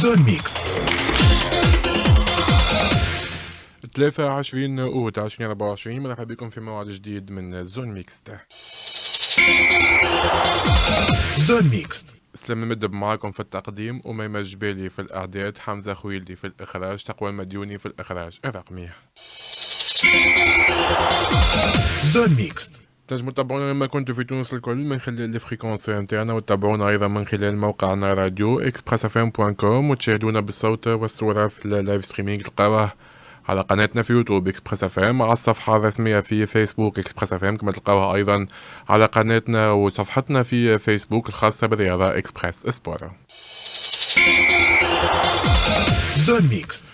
زون ميكس 23 اوت 2024 مرحبا بكم في موعد جديد من زون ميكس زون ميكس سلام المدب معاكم في التقديم أميمة جبالي في الأعداد حمزة خويلدي في الإخراج تقوى المديوني في الإخراج الرقمي زون ميكس تنجموا تتابعونا لما كنتوا في تونس الكل من خلال الفريكونس نتاعنا وتتابعونا ايضا من خلال موقعنا راديو اكسبريس اف ام بوان كوم وتشاهدونا بالصوت والصوره في اللايف ستريمينغ تلقاوه على قناتنا في يوتيوب اكسبريس اف ام على الصفحه الرسميه في فيسبوك اكسبريس اف ام كما تلقاوها ايضا على قناتنا وصفحتنا في فيسبوك الخاصه بالرياضه اكسبريس سبور زون ميكست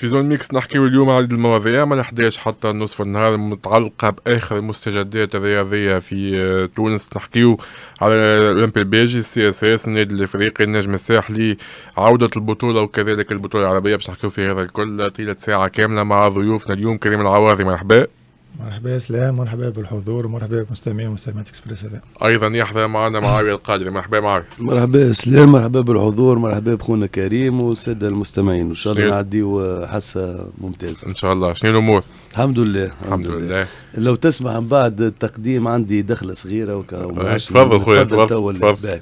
في زون ميكس نحكيو اليوم على المواضيع من نحداش حتى نصف النهار متعلقه باخر المستجدات الرياضيه في آه، تونس نحكيو على الاولمبي البيجي سي اس اس النادي الافريقي النجم الساحلي عوده البطوله وكذلك البطوله العربيه باش نحكيو في هذا الكل طيله ساعه كامله مع ضيوفنا اليوم كريم العواضي مرحبا مرحبا يا سلام مرحبا بالحضور ومرحبا بمستمعي ومستمعات اكسبريس هذا ايضا يحضر معنا معاويه القادري مرحبا معاويه مرحبا يا سلام مرحبا بالحضور مرحبا بخونا كريم والساده المستمعين وان شاء الله نعديو حصه ممتازه ان شاء الله شنو الامور الحمد لله الحمد لله. لله لو تسمع من بعد التقديم عندي دخله صغيره آه، تفضل خويا تفضل تفضل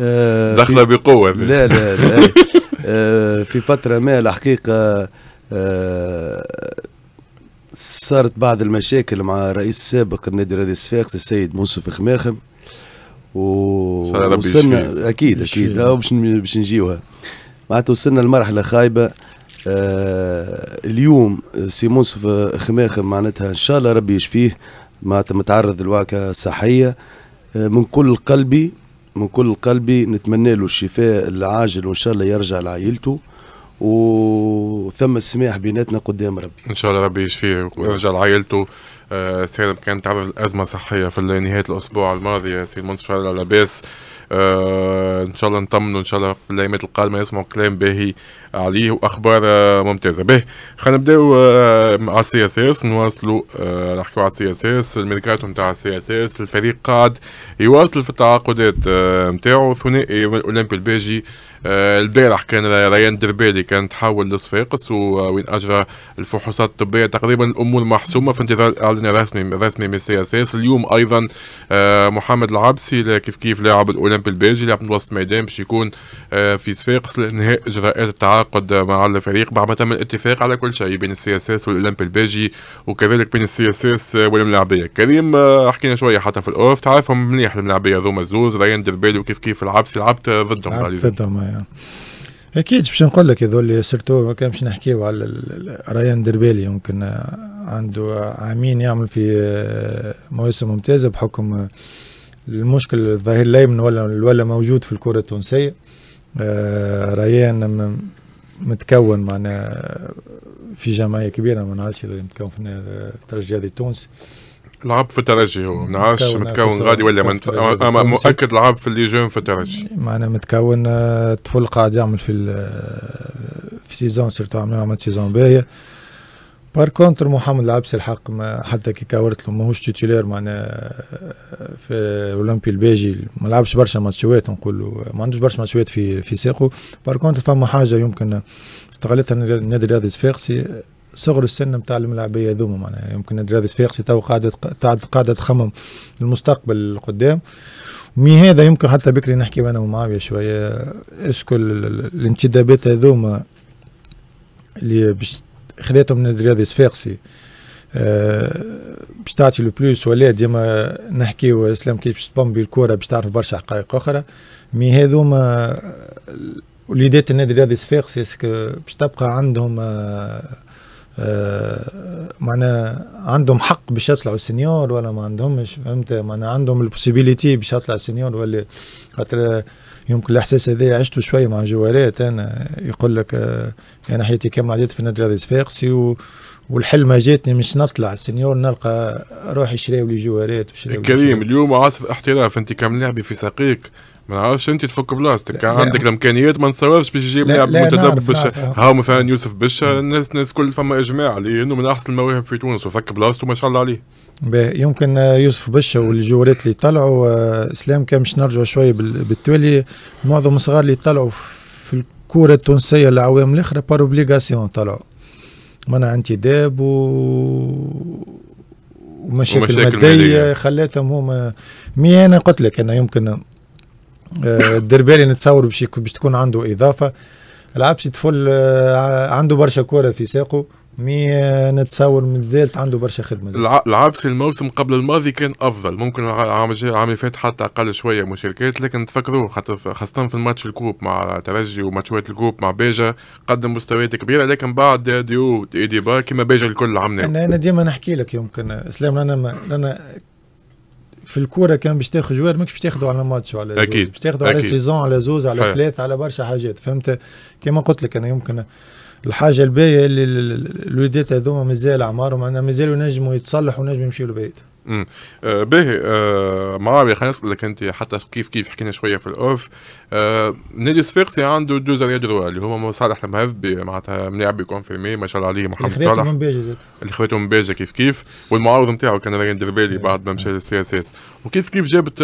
آه، دخله بقوه لا لا لا آه، في فتره ما الحقيقه صارت بعض المشاكل مع الرئيس السابق النادي الرياضي الصفاقس السيد موسف خماخم و... وصلنا اكيد اكيد باش باش نجيوها معناتها وصلنا لمرحله خايبه آه اليوم سي موسف خماخم معناتها ان شاء الله ربي يشفيه معناتها متعرض لواقع صحيه آه من كل قلبي من كل قلبي نتمنى له الشفاء العاجل وان شاء الله يرجع لعائلته وثم السماح بيناتنا قدام ربي ان شاء الله ربي يشفيه ويرجع لعائلته آه سيد كان تعرض لازمه صحيه في نهايه الاسبوع الماضي سيد منصور على لاباس آه ان شاء الله نطمنوا ان شاء الله في الايامات القادمه يسمعوا كلام باهي عليه واخبار آه ممتازه باهي خلينا نبداو آه على السي اس اس نواصلوا آه نحكيو على السي اس اس الميركاتو نتاع السي اس اس الفريق قاعد يواصل في التعاقدات آه، نتاعو آه ثنائي الاولمبي الباجي آه، البارح كان ريان دربالي كان تحول لصفاقس وين اجرى الفحوصات الطبيه تقريبا الامور محسومه في انتظار الاعلان الرسمي رسمي من سي اس اس اليوم ايضا آه، محمد العبسي كيف كيف لاعب الاولمبي البلجي لاعب وسط ميدان باش يكون آه، في صفاقس لانهاء اجراءات التعاقد مع الفريق بعد ما تم الاتفاق على كل شيء بين السي اس اس والاولمبي البلجي وكذلك بين السي اس اس والملاعبيه كريم حكينا شويه حتى في الاوف تعرفهم مليح الملاعبيه ذوما الزوز ريان دربالي وكيف كيف العبسي لعبت ضدهم ضدهم يعني. اكيد باش نقول لك هذول سيرتو كان باش نحكيو على ريان دربالي يمكن عنده عامين يعمل في مواسم ممتازه بحكم المشكل الظهير الايمن ولا ولا موجود في الكره التونسيه آه، ريان متكون معنا في جمعيه كبيره ما نعرفش متكون في الترجي هذه التونسي لعب في الترجي هو ما نعرفش متكون غادي ولا منت... اما مؤكد لعب في اللي جون في الترجي معنا متكون الطفل آه، قاعد يعمل في آه، في سيزون سيرتو عملنا عمل سيزون باهيه بار كونتر محمد العبسي الحق ما حتى كي كاورت له ماهوش تيتولير معناها آه، في اولمبي الباجي ما لعبش برشا ماتشوات نقولوا ما عندوش برشا ماتشوات في في ساقه بار كونتر فما حاجه يمكن استغلتها النادي الرياضي الصفاقسي صغر السن بتاع الملاعبيه ذوما معناها يمكن الرياضي الصفاقسي تو قاعده قاعده تخمم المستقبل القدام مي هذا يمكن حتى بكري نحكي انا ومعاويه شويه اسكو الانتدابات هذوما اللي باش خذيتهم من الرياضي الصفاقسي أه باش تعطي لو بلوس ولا ديما نحكيو اسلام كيف باش تبمبي الكورة باش تعرف برشا حقائق اخرى مي هذوما آه، وليدات النادي الرياضي الصفاقسي اسكو باش تبقى عندهم أه آه، معناها عندهم حق باش يطلعوا سينيور ولا ما عندهمش فهمت معناها عندهم البوسيبيليتي باش يطلع سينيور ولا خاطر يمكن الاحساس هذا عشته شويه مع جوالات انا يقول لك انا آه، حياتي كامله عديت في النادي الرياضي صفاقسي و والحلمه جاتني مش نطلع السنيور نلقى روحي شراو لي جوارات كريم اليوم عاصف الاحتراف انت كم لاعبي في ساقيك ما نعرفش انت تفك بلاصتك كان عندك الامكانيات ما نصورش باش يجيب لاعب متدرب باش نعم، نعم، نعم. هاو مثلا يوسف بشا الناس الناس كل فما اجماع عليه انه من احسن المواهب في تونس وفك بلاصته ما شاء الله عليه يمكن يوسف بشا والجولات اللي طلعوا آه، اسلام كان باش نرجعوا شويه بالتوالي معظم الصغار اللي طلعوا في الكره التونسيه العوام الاخرى بار اوبليغاسيون طلعوا منع انتداب و ومشاكل مادية خلاتهم هما مي أنا قلت لك أنا يمكن آه، الدربالي نتصور باش باش تكون عنده اضافه العبسي طفل آه، عنده برشا كوره في ساقه مي آه، نتصور مازالت عنده برشا خدمه العبسي الموسم قبل الماضي كان افضل ممكن العام العام فات حتى اقل شويه مشاركات لكن تفكروه خاطر خاصه في الماتش الكوب مع ترجي وماتشات الكوب مع بيجا قدم مستويات كبيره لكن بعد ديو ايدي با كما بيجا الكل عملنا انا انا ديما نحكي لك يمكن اسلام انا ما انا في الكوره كان باش تاخذ جوار ماكش باش تاخذه على ماتش وعلى اكيد باش تاخذه على سيزون على زوز على ثلاث على برشا حاجات فهمت كما قلت لك انا يمكن الحاجه الباهيه اللي الوليدات هذوما مازال اعمارهم معناها مازالوا ينجموا يتصلحوا ونجموا يمشيوا لبعيد امم آه باهي آه مرابي خلينا نسالك انت حتى كيف كيف حكينا شويه في الاوف آه نادي الصفاقسي عنده دو زاريا دروا اللي هما صالح المهذبي معناتها ملاعب كونفيرمي ما شاء الله عليه محمد صالح من باجة اللي خذيته من باجة كيف كيف والمعارض نتاعو كان ريان دربالي إيه. بعد ما مشى للسي اس اس وكيف كيف جابت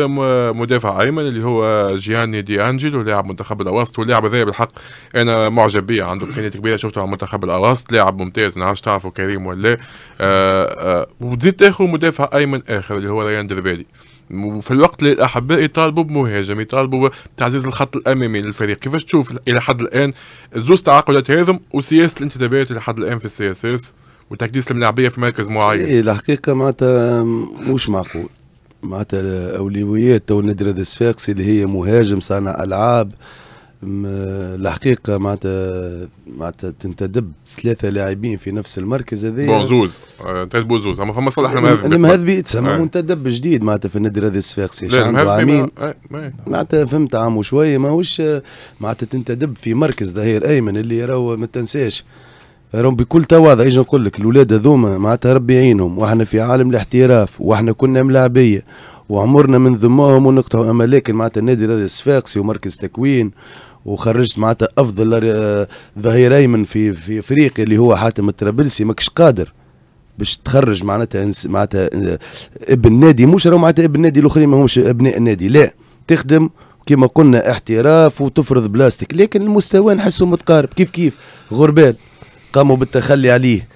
مدافع ايمن اللي هو جياني دي انجلو لاعب منتخب الاوسط واللاعب هذا بالحق انا معجب به عنده امكانيات كبيره شفته على منتخب الاوسط لاعب ممتاز ما نعرفش تعرفه كريم ولا آه آه وتزيد تاخذ مدافع ايمن من اخر اللي هو ريان دربالي وفي الوقت اللي الاحباء يطالبوا بمهاجم يطالبوا بتعزيز الخط الامامي للفريق كيفاش تشوف الى حد الان الزوز تعاقدات هذم وسياسه الانتدابات الى حد الان في السي اس اس وتكديس الملاعبيه في مركز معين إيه الحقيقه معناتها مش معقول معناتها اولويات تو نادي الصفاقسي اللي هي مهاجم صانع العاب الحقيقه معناتها معناتها تنتدب ثلاثه لاعبين في نفس المركز هذا بوزوز آه، تنتدب بوزوز اما فما صلح المهذبي المهذبي تسمى آه. منتدب جديد معناتها في النادي الرياضي الصفاقسي عنده عامين معناتها فهمت عام وشويه ماهوش آه، معناتها تنتدب في مركز ظهير ايمن اللي راهو ما تنساش راهم بكل تواضع ايش نقول لك الاولاد هذوما معناتها ربي يعينهم واحنا في عالم الاحتراف واحنا كنا ملاعبيه وعمرنا من ذمهم ونقطعوا اما لكن معناتها النادي الرياضي الصفاقسي ومركز تكوين وخرجت معناتها افضل ظهير ايمن في في افريقيا اللي هو حاتم الترابلسي ماكش قادر باش تخرج معناتها معناتها آه، ابن نادي مش راهو معناتها ابن نادي الاخرين ما همش ابناء النادي لا تخدم كما قلنا احتراف وتفرض بلاستيك لكن المستوى نحسه متقارب كيف كيف غربال قاموا بالتخلي عليه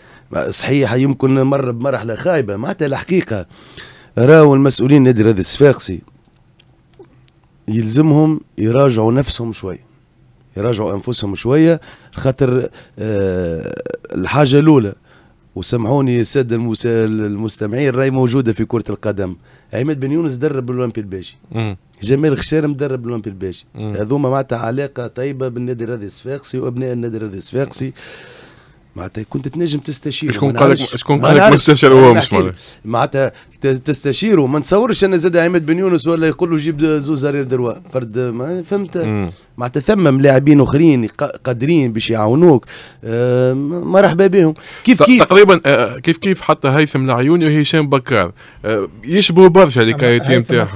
صحيح يمكن مر بمرحله خايبه معناتها الحقيقه راهو المسؤولين نادي رياض الصفاقسي يلزمهم يراجعوا نفسهم شوي يراجعوا انفسهم شويه خاطر آه، الحاجه الاولى وسمحوني الساده المستمعين راي موجوده في كره القدم عماد بن يونس درب الولمبي الباجي جمال خشير مدرب الولمبي الباجي هذوما معناتها علاقه طيبه بالنادي الراضي الصفاقسي وابناء النادي الراضي الصفاقسي معناتها كنت تنجم تستشير شكون قال لك شكون قال لك مستشار هو مش معناتها تستشيره ما نتصورش انا زاد عماد بن يونس ولا يقول له جيب زوز زرير دروا فرد ما فهمت معناتها ثم لاعبين اخرين قادرين باش يعاونوك آه، مرحبا بهم كيف كيف تقريبا آه، كيف كيف حتى هيثم العيوني وهشام بكار آه، يشبهوا برشا الكاريتي نتاعهم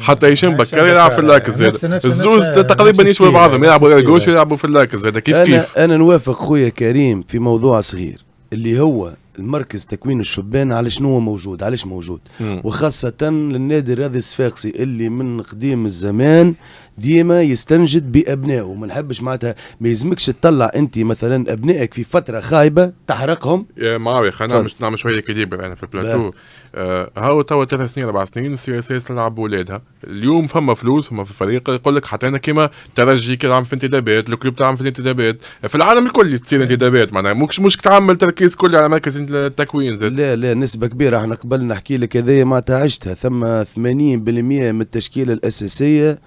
حتى هشام بكار يلعب في اللاكز الزوز تقريبا يشبهوا بعضهم يلعبوا الجوش ويلعبوا في اللاكز هذا كيف كيف انا نوافق خويا كريم في موضوع صغير اللي هو المركز تكوين الشبان على شنو هو موجود علاش موجود مم. وخاصة للنادي الرياضي الصفاقسي اللي من قديم الزمان ديما يستنجد بابنائه ما نحبش معناتها ما يلزمكش تطلع انت مثلا ابنائك في فتره خايبه تحرقهم معاوي خلينا مش نعمل شويه كليبر انا في البلاتو آه هاو توا ثلاث سنين اربع سنين سي اس اس تلعب بولادها اليوم فما فلوس فما في فريق يقول لك حتى انا كيما ترجي كي تعمل في انتدابات الكلوب تعمل في الانتدابات في العالم الكل تصير انتدابات معناها مش مش تعمل تركيز كلي على مركز التكوين زاد لا لا نسبه كبيره احنا قبل نحكي لك هذايا معناتها عشتها ثم 80% من التشكيله الاساسيه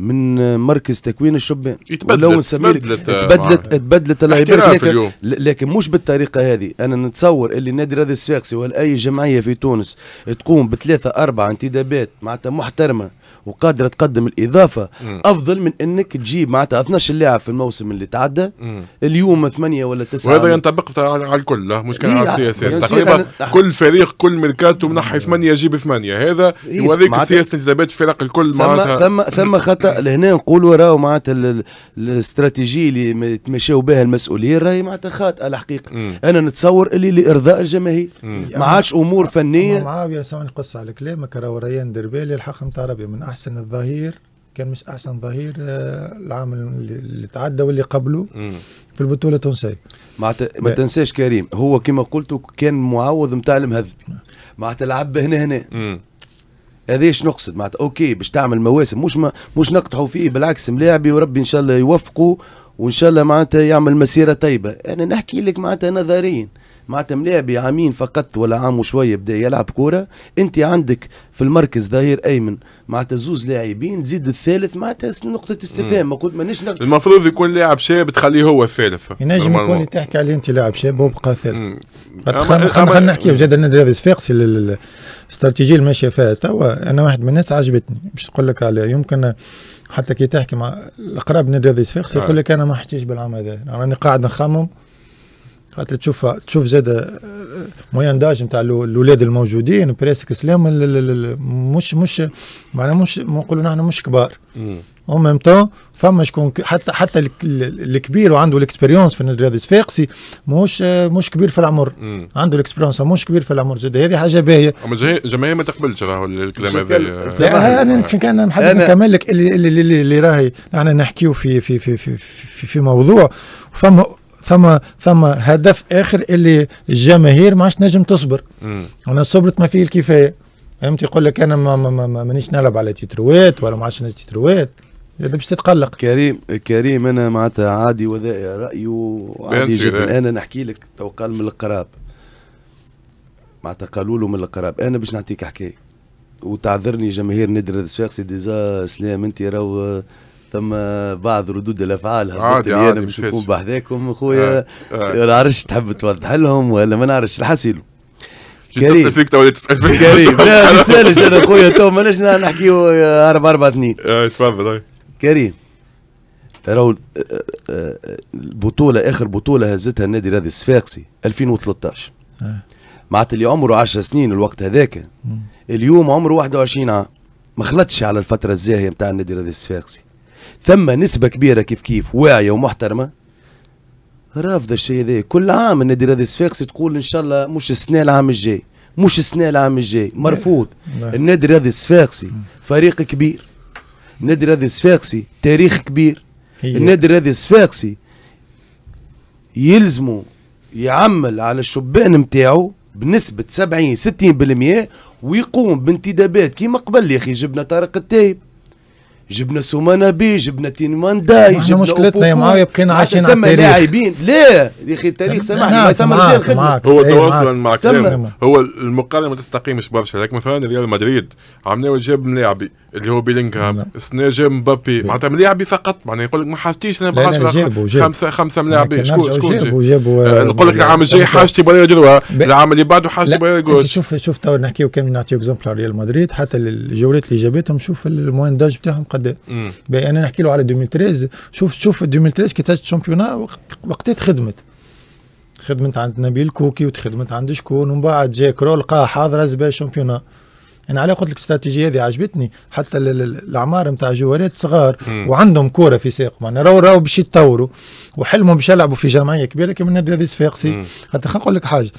من مركز تكوين الشبان ولو السمير تبدلت تبدلت الله يبارك لكن, لكن مش بالطريقه هذه انا نتصور اللي نادي راضي الصفاقسي ولا اي جمعيه في تونس تقوم بثلاثه اربعه انتدابات معناتها محترمه وقادره تقدم الاضافه مم. افضل من انك تجيب معناتها 12 لاعب في الموسم اللي تعدى مم. اليوم ثمانيه ولا تسعه وهذا ينطبق على الكل مش كان إيه، على السياسات تقريبا كل فريق كل ميركاتو منحي ثمانيه يجيب ثمانيه هذا إيه، يوريك سياسه انتدابات الفرق الكل معناتها ثم ثم خطا لهنا نقولوا راهو معناتها الاستراتيجيه اللي تمشاو بها المسؤولين راهي معناتها خاطئه الحقيقه انا نتصور اللي لارضاء الجماهير ما عادش امور فنيه معاويه سامحني قصة على كلامك راهو ريان دربالي الحق نتاع ربي من احسن الظهير كان مش احسن ظهير آه، العام اللي تعدى واللي قبله في البطوله التونسيه معناتها ما تنساش كريم هو كما قلت كان معوض نتاع المهذبي نعم. معناتها لعب هنا هنا هذا ايش نقصد معناتها اوكي باش تعمل مواسم مش ما مش نقطعوا فيه بالعكس ملاعبي وربي ان شاء الله يوفقوا وان شاء الله معناتها يعمل مسيره طيبه انا نحكي لك معناتها نظريا معناتها ملاعب عامين فقط ولا عام وشويه بدا يلعب كوره انت عندك في المركز ظهير ايمن معناتها زوز لاعبين تزيد الثالث معناتها نقطه استفهام ما قلت مانيش نقطة المفروض يكون لاعب شاب تخليه هو الثالث ينجم يكون تحكي عليه انت لاعب شاب وبقى ثالث خلينا نحكي زاد النادي هذا صفاقسي الاستراتيجيه اللي ماشيه فيها توا انا واحد من الناس عجبتني باش تقول لك عليها يمكن حتى كي تحكي مع الاقرب نادي هذا صفاقسي يقول آه. لك انا ما حكيتش بالعام هذا راني يعني قاعد نخمم خاطر تشوف تشوف زاد آه، موين داج نتاع الاولاد الموجودين بريسك سلام مش مش معناها مش نقولوا نحن مش كبار او ميم تو فما شكون حتى حتى الكبير وعنده الاكسبيريونس في الرياضي الصفاقسي مش مش كبير في العمر مم. عنده الاكسبيريونس مش كبير في العمر زاد هذه حاجه باهيه اما الجماهير ما تقبلش راهو الكلام هذا انا كان نحب نكمل لك اللي, اللي, اللي, اللي راهي احنا نحكيو في في في في, في, في موضوع فما ثم ثم هدف اخر اللي الجماهير ما عادش نجم تصبر انا صبرت ما فيه الكفايه فهمت يقول لك انا ما ما ما مانيش نلعب على تيتروات ولا ما عادش تيتروات باش تتقلق كريم كريم انا معناتها عادي وذا رايي وعادي جدا انا نحكي لك تو قال من القراب معناتها قالوا له من القراب انا باش نعطيك حكايه وتعذرني جماهير نادي الرد الصفاقسي ديزا سلام انت راهو ثم بعض ردود الافعال عادي عادي مش نكون بحذاكم خويا نعرفش تحب توضح لهم ولا ما نعرفش الحسيلو تسال فيك تو تسال فيك كريم لا ما نسالش انا خويا تو ماناش نحكيو آه، اربع اربع اثنين آه، تفضل طيب. كريم راهو البطولة آه، آخر بطولة هزتها النادي الرياضي الصفاقسي 2013 معناتها اللي عمره 10 سنين الوقت هذاك اليوم عمره 21 عام ما خلطش على الفترة الزاهية نتاع النادي الرياضي الصفاقسي ثم نسبه كبيره كيف كيف واعيه ومحترمه رافضه الشيء هذا كل عام النادي هذا الصفاقسي تقول ان شاء الله مش السنه العام الجاي مش السنه العام الجاي مرفوض نعم. النادي الرياضي الصفاقسي نعم. فريق كبير النادي الرياضي الصفاقسي تاريخ كبير النادي الرياضي الصفاقسي يلزموا يعمل على الشبان نتاعو بنسبه 70 60% ويقوم بانتدابات كيما قبل يا اخي جبنا طارق التايب جبنا سومانا بي جبنا تينوان داي جبنا مشكلتنا يا معاويه بقينا عايشين على التاريخ لاعبين لا يا اخي التاريخ نعم، سامحني نعم، ما ثم رجال خدمه هو إيه، تواصلا مع كلام هو المقارنه ما تستقيمش برشا لك مثلا ريال مدريد ناوي جاب ملاعبي اللي هو بيلينغهام السنه نعم. جاب مبابي معناتها ملاعبي فقط معناتها يقول لك ما حاجتيش انا ب 10 خمسه خمسه ملاعبين شكون شكون جابوا آه، نقول لك آه، العام الجاي حاجتي بغيت نديروها العام اللي بعده حاجتي بغيت يجروها شوف شوف تو نحكيو كان نعطيو اكزومبل على ريال مدريد حتى الجولات اللي جابتهم شوف الموان داج بتاعهم واحد انا نحكي له على 2013 شوف شوف 2013 كي تاج الشامبيونا وقتها تخدمت خدمت عند نبيل كوكي وتخدمت عند شكون ومن بعد جا كرول لقاها حاضره زباله الشامبيونا انا على قلت لك الاستراتيجيه هذه عجبتني حتى الاعمار نتاع جواريت صغار وعندهم كوره في ساقهم انا راهو راهو باش يتطوروا وحلمهم باش يلعبوا في جمعيه كبيره كما نادي هذا الصفاقسي خاطر نقول لك حاجه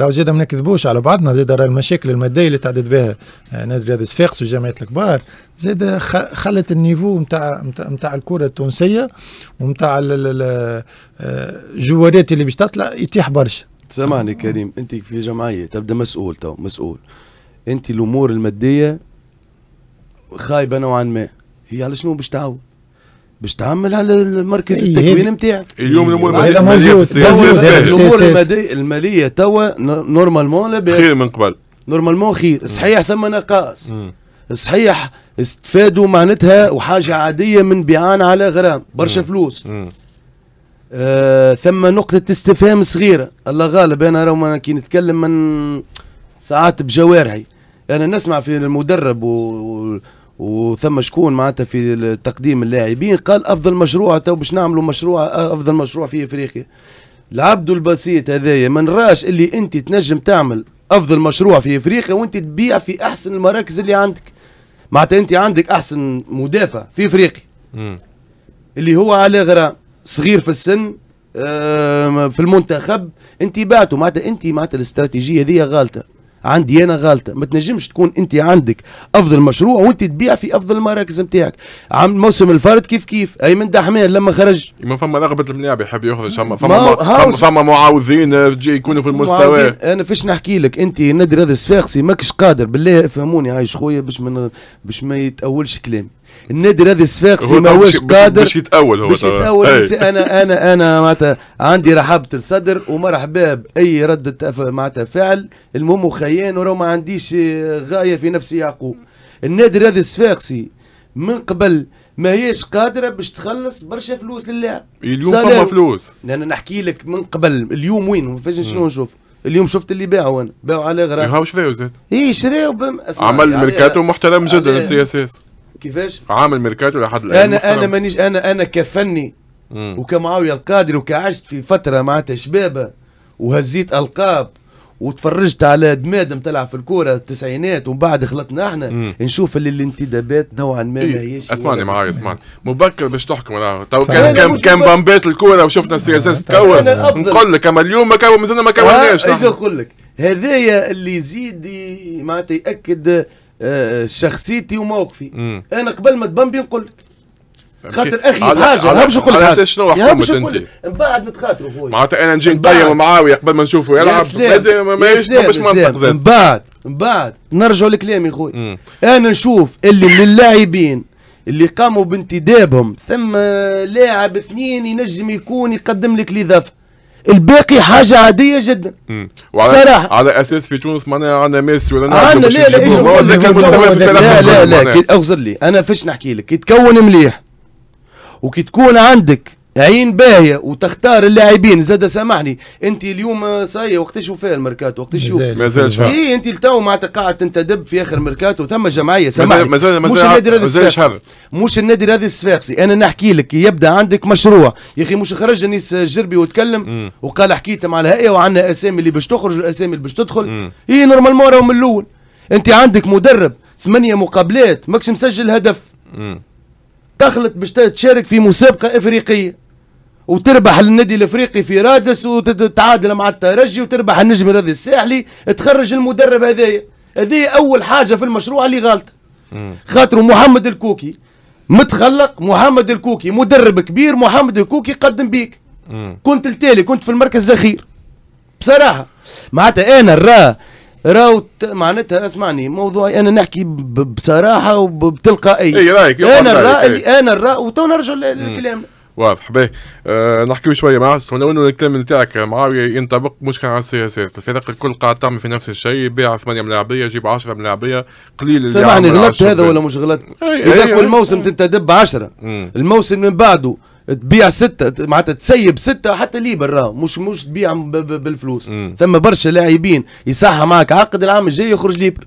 راهو زاد ما نكذبوش على بعضنا زاد راه المشاكل الماديه اللي تعدد بها آه، نادي هذا الصفاقسي والجامعات الكبار زاد خلت النيفو نتاع نتاع الكره التونسيه ونتاع الجوارات آه، اللي باش تطلع يتيح برشا سامحني كريم انت في جمعيه تبدا مسؤول تو مسؤول انت الامور الماديه خايبه نوعا ما هي على شنو باش تعاون باش تعمل على المركز إيه، التكوين نتاعك اليوم الامور الماليه الماليه توا نورمالمون لاباس خير من قبل نورمالمون خير صحيح ثم نقاص صحيح استفادوا معناتها وحاجه عاديه من بيعان على غرام برشا فلوس آه ثم نقطة استفهام صغيرة الله غالب أنا راه كي نتكلم من ساعات بجوارحي انا يعني نسمع في المدرب و... وثم شكون معناتها في تقديم اللاعبين قال افضل مشروع تو باش نعملوا مشروع افضل مشروع في افريقيا العبد البسيط هذايا ما نراش اللي انت تنجم تعمل افضل مشروع في افريقيا وانت تبيع في احسن المراكز اللي عندك معناتها انت عندك احسن مدافع في افريقيا اللي هو على غرام صغير في السن آه، في المنتخب انت بعته معناتها انت معناتها الاستراتيجيه هذه غالطه عندي انا غالطة ما تنجمش تكون انت عندك افضل مشروع وانت تبيع في افضل المراكز نتاعك عام موسم الفرد كيف كيف ايمن دحمان لما خرج ما فما رغبه الملاعب يحب ياخذ فما فما, فما معاوضين آه، يكونوا في المستوى انا فيش نحكي لك انت نادر هذا الصفاقسي ماكش قادر بالله افهموني عايش خويا باش ما باش ما يتاولش كلامي النادي هذا ما ماهوش قادر باش يتأول هو باش يتأول انا انا انا معناتها عندي رحابة الصدر ومرحبا بأي ردة معناتها فعل المهم وخيان وراه ما عنديش غاية في نفسي يعقوب النادي هذا الصفاقسي من قبل ما هيش قادره باش تخلص برشا فلوس للاعب اليوم فما فلوس انا نحكي لك من قبل اليوم وين فاش شنو نشوف اليوم شفت اللي باعوا انا باعوا على غرام هاو شراو زاد اي شراو عمل ميركاتو محترم جدا السي اس اس كيفاش عامل ميركاتو لحد الان انا انا مانيش انا انا كفني وكمعاويه القادر وكعشت في فتره معناتها شبابه وهزيت القاب وتفرجت على دمادم تلعب في الكوره التسعينات ومن بعد خلطنا احنا مم. نشوف اللي الانتدابات نوعا ما إيه. ما هيش اسمعني معايا يعني. اسمعني مبكر باش تحكم تو كان كان كان بامبات الكوره وشفنا السي اس اس تكون نقول لك اما اليوم ما كون مازلنا ما كوناش آه، ايش نقول لك هذايا اللي يزيد معناتها ياكد آه، آه، شخصيتي وموقفي مم. انا قبل ما تبمبي نقول لك خاطر اخي على حاجه على باش نقول على شنو حكمت انت من بعد نتخاطروا خويا معناتها انا نجي نقيم معاويه قبل ما نشوفه يلعب ماهيش مش منطق زاد من بعد من بعد نرجعوا لكلامي خويا انا نشوف اللي من اللاعبين اللي قاموا بانتدابهم ثم لاعب اثنين ينجم يكون يقدم لك الاضافه الباقي حاجه عاديه جدا وعلى صراحه على اساس في تونس معناها عندنا ميسي ولا عندنا لا لا لا لا لا لا لا لا لا لا لا لا لا لا لا لا عين باهيه وتختار اللاعبين زاد سامحني انت اليوم صاي وقتاش وفاه المركات وقتاش شوف مازال شهر اي انت لتو معناتها قاعد تنتدب في اخر مركات وثم جمعيه سامحني مازال مازال مش النادي الرياضي الصفاقسي مش النادي الرياضي الصفاقسي انا نحكي لك يبدا عندك مشروع يا اخي مش خرج نيس جربي وتكلم م. وقال حكيت مع الهيئه وعندنا اسامي اللي باش تخرج والاسامي اللي باش تدخل اي نورمالمون راهو من الاول انت عندك مدرب ثمانيه مقابلات ماكش مسجل هدف م. تخلط باش تشارك في مسابقه افريقيه وتربح النادي الافريقي في رادس وتتعادل مع الترجي وتربح النجم الرياضي الساحلي تخرج المدرب هذايا هذه اول حاجه في المشروع اللي غلط خاطر محمد الكوكي متخلق محمد الكوكي مدرب كبير محمد الكوكي قدم بيك مم. كنت التالي كنت في المركز الاخير بصراحه معناتها انا را راو معناتها اسمعني موضوعي انا نحكي بصراحه وبتلقائيه اي رايك انا الرا انا الرا وتو نرجع لكلامنا واضح باهي آه، نحكيو شويه مع ولو الكلام نتاعك معاويه ينطبق مش كان على السي اس اس الفرق الكل قاعد تعمل في نفس الشيء بيع ثمانيه ملاعبيه جيب 10 ملاعبيه قليل سامحني غلطت هذا ولا مش غلط؟ اذا كل موسم تنتدب 10 الموسم من بعده تبيع ستة معناتها تسيب ستة حتى ليبر برا مش مش تبيع بالفلوس ثم برشا لاعبين يصحى معك عقد العام الجاي يخرج ليبر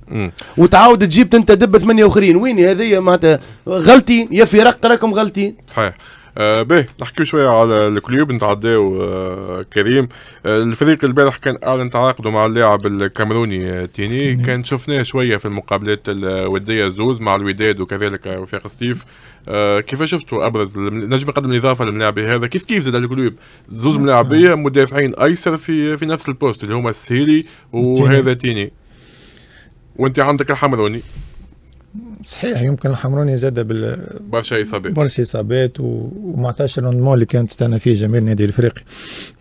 وتعاود تجيب تنتدب ثمانية اخرين وين هذه معناتها غلطي يا فرق راكم غلطين صحيح آه باهي نحكي شويه على الكليوب نتعداو آه كريم آه الفريق البارح كان اعلن تعاقده مع اللاعب الكاميروني آه، تيني كان شفناه شويه في المقابلات الوديه زوز مع الوداد وكذلك وفاق ستيف آه كيف شفتوا ابرز نجم يقدم اضافه للملاعب هذا كيف كيف زاد الكليوب زوز ملاعبيه مدافعين ايسر في في نفس البوست اللي هما السهيلي وهذا تيني وانت عندك الحمروني صحيح يمكن الحمروني زاد بال برشا اصابات برشا اصابات و... وما عطاش الروندمون اللي كانت تستنى فيه جميع النادي الافريقي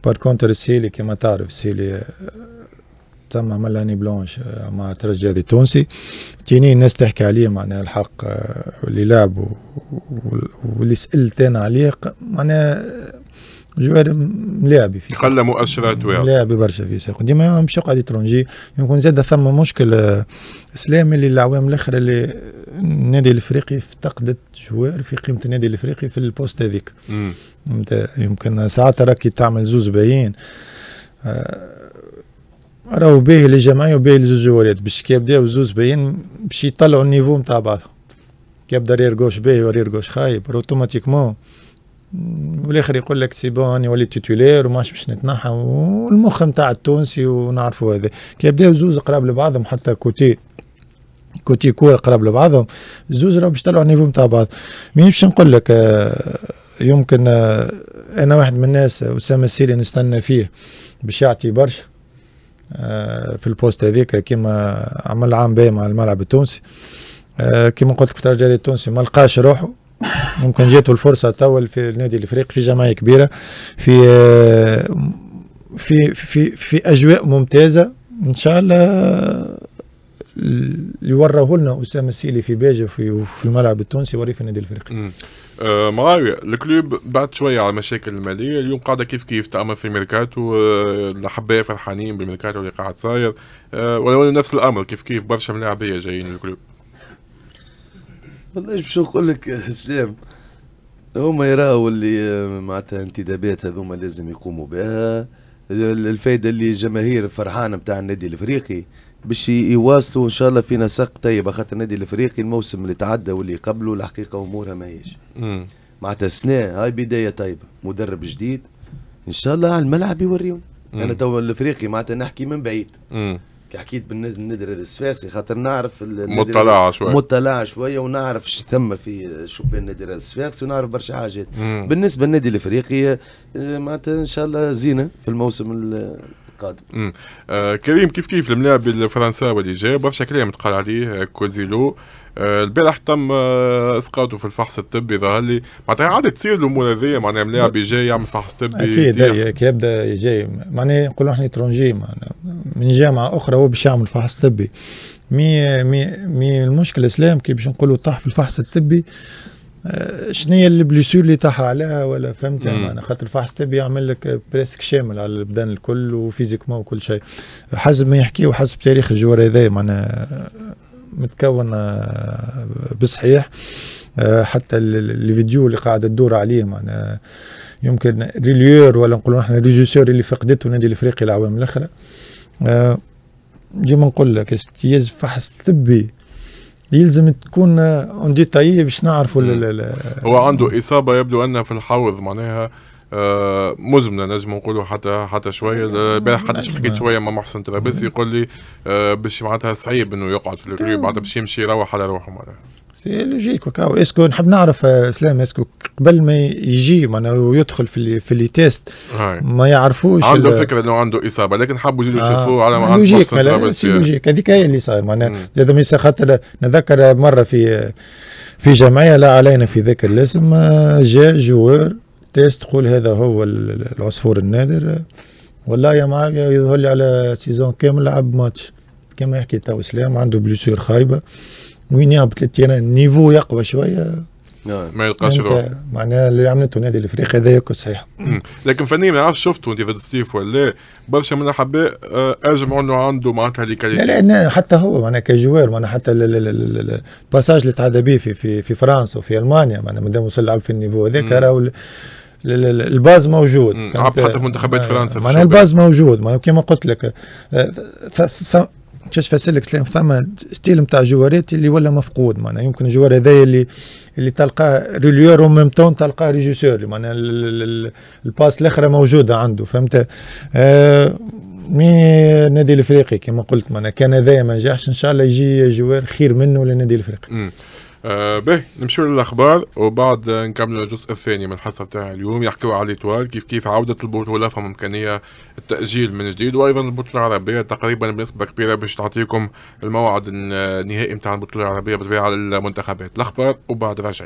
بار كونتر السيلي كما تعرف السيلي تسمى ملاني بلونش مع الترجي هذا التونسي تيني الناس تحكي عليه معناها الحق آه، اللي لعب واللي سالت انا عليه معناها جوار ملاعب في خلى مؤشرات ملاعب برشا في ساق ديما مش يقعد يترونجي يمكن زاد ثم مشكل اسلامي آه، اللي الاعوام الاخر اللي النادي الافريقي افتقدت جوار في قيمه النادي الافريقي في البوست هذيك يمكن ساعات راكي تعمل زوز باين آه، راهو باهي للجمعيه وباهي لزوز جوارات باش كي يبداو زوز باين باش يطلعوا النيفو نتاع بعضهم كي يبدا رير جوش باهي ورير جوش خايب اوتوماتيكمون والاخر يقول لك سي بون يولي تيتولير وماش باش نتنحى والمخ نتاع التونسي ونعرفوا هذا كي يبداو زوز قراب لبعضهم حتى كوتي كوتي كور قراب لبعضهم زوز راهو باش طلعوا النيفو نتاع بعض مانيش باش نقول لك آه، يمكن آه، انا واحد من الناس اسامه السيري نستنى فيه باش يعطي برشا آه، في البوست هذيك كيما عمل عام بيه مع الملعب التونسي كيما قلت لك في الترجي التونسي ما لقاش روحه ممكن جاته الفرصه تول في النادي الافريقي في جمعيه كبيره في آه، في في في اجواء ممتازه ان شاء الله اللي وراه لنا اسامه السيلي في باجه في, في الملعب التونسي يوريه في النادي الافريقي. آه معاويه الكلوب بعد شويه على المشاكل الماليه اليوم قاعده كيف كيف تأمر في ميركاتو الحبايه آه، فرحانين بالميركاتو اللي قاعد صاير آه ولو نفس الامر كيف كيف برشا ملاعبيه جايين للكلوب. والله باش نقول لك سلام هما يراو اللي معناتها انتدابات هذوما لازم يقوموا بها الفايده اللي الجماهير فرحانه بتاع النادي الافريقي باش يواصلوا ان شاء الله في نسق طيب خاطر النادي الافريقي الموسم اللي تعدى واللي قبله الحقيقه امورها ماهيش معناتها السنه هاي بدايه طيبه مدرب جديد ان شاء الله على الملعب يوريهم انا تو الافريقي معناتها نحكي من بعيد مم. حكيت بالندرة السفاقسي خاطر نعرف مطلع شوية مطلع شوية ونعرف اش ثم في شبان النادي السفاقسي ونعرف برشا حاجات بالنسبة للنادي الافريقي آه، معناتها ان شاء الله زينة في الموسم القادم آه كريم كيف كيف الملاعب الفرنساوي اللي جاي برشا كلام تقال عليه آه، كوزيلو آه، البارح تم آه، اسقاطه في الفحص الطبي ظهر لي معناتها عادي تصير الامور هذيا معناها ملاعب يجي يعمل فحص طبي اكيد هيك يبدا يجي معناها نقولوا احنا ترونجي معناها من جامعه اخرى هو باش يعمل فحص طبي مي مي مي المشكل اسلام كي باش نقولوا طاح في الفحص الطبي آه، شنو هي البليسور اللي طاح عليها ولا فهمت معناها خاطر الفحص الطبي يعمل لك بريسك شامل على البدن الكل وفيزيكمون وكل شيء حسب ما يحكي وحسب تاريخ الجوار هذايا معناها متكون آه، بصحيح آه، حتى الفيديو اللي قاعده تدور عليه معناها يمكن ريليور ولا نقولوا احنا ريجيسور اللي فقدته النادي الافريقي العوام الاخرى آه، ديما نقول لك استياز فحص طبي يلزم تكون اون ديتاي باش نعرفوا هو عنده اصابه يبدو انها في الحوض معناها آه، مزمنه نجم نقولوا حتى حتى شويه البارح آه، حتى حكيت شويه مع محسن ترابيس يقول لي آه، باش معناتها صعيب انه يقعد في الريو معناتها طيب. باش يمشي يروح على روحه معناها سي لوجيك وكاو اسكو نحب نعرف اسلام اسكو قبل ما يجي معناها ويدخل في اللي في اللي تيست ما يعرفوش عنده فكره انه عنده اصابه لكن حبوا يجوا يشوفوه على ما لوجيك لوجيك هذيك هي اللي صاير معناها هذا خاطر نذكر مره في في جمعيه لا علينا في ذكر الاسم جاء جوار تيست تقول هذا هو العصفور النادر والله يا معايا يظهر لي على سيزون كامل لعب ماتش كما يحكي تو اسلام عنده بليسور خايبه وين يهبط للتيران النيفو يقوى شويه نعم. ما يلقاش روحه معناها اللي عملته نادي الافريقي هذاك صحيح لكن فنيا ما نعرفش شفته انت ضد ستيف ولا برشا من الاحباء آه، اجمعوا انه عنده معناتها الكاليتي لا لا حتى هو معناها كجوار معناها حتى الباساج اللي تعدى به في في في فرنسا وفي المانيا معناها مادام وصل لعب في النيفو هذاك راهو الباز موجود لعب حتى آه، في منتخبات فرنسا معناها الباز موجود معناها كما قلت لك آه، كيفاش فسر سليم ثم ستيل نتاع جوارات اللي ولا مفقود معناها يمكن الجوار هذايا اللي اللي تلقاه ريليور او ميم تون تلقاه ريجيسور معناها الباس الاخرى موجوده عنده فهمت آه مي النادي الافريقي كما قلت معناها كان هذايا ما نجحش ان شاء الله يجي جوار خير منه للنادي الافريقي آه، به نمشي للاخبار وبعد نكمل الجزء الثاني من الحصه بتاع اليوم يحكيو على ليتوال كيف كيف عوده البطوله فما امكانيه التاجيل من جديد وايضا البطوله العربيه تقريبا بنسبه كبيره باش تعطيكم الموعد النهائي بتاع البطوله العربيه على المنتخبات الاخبار وبعد راجعين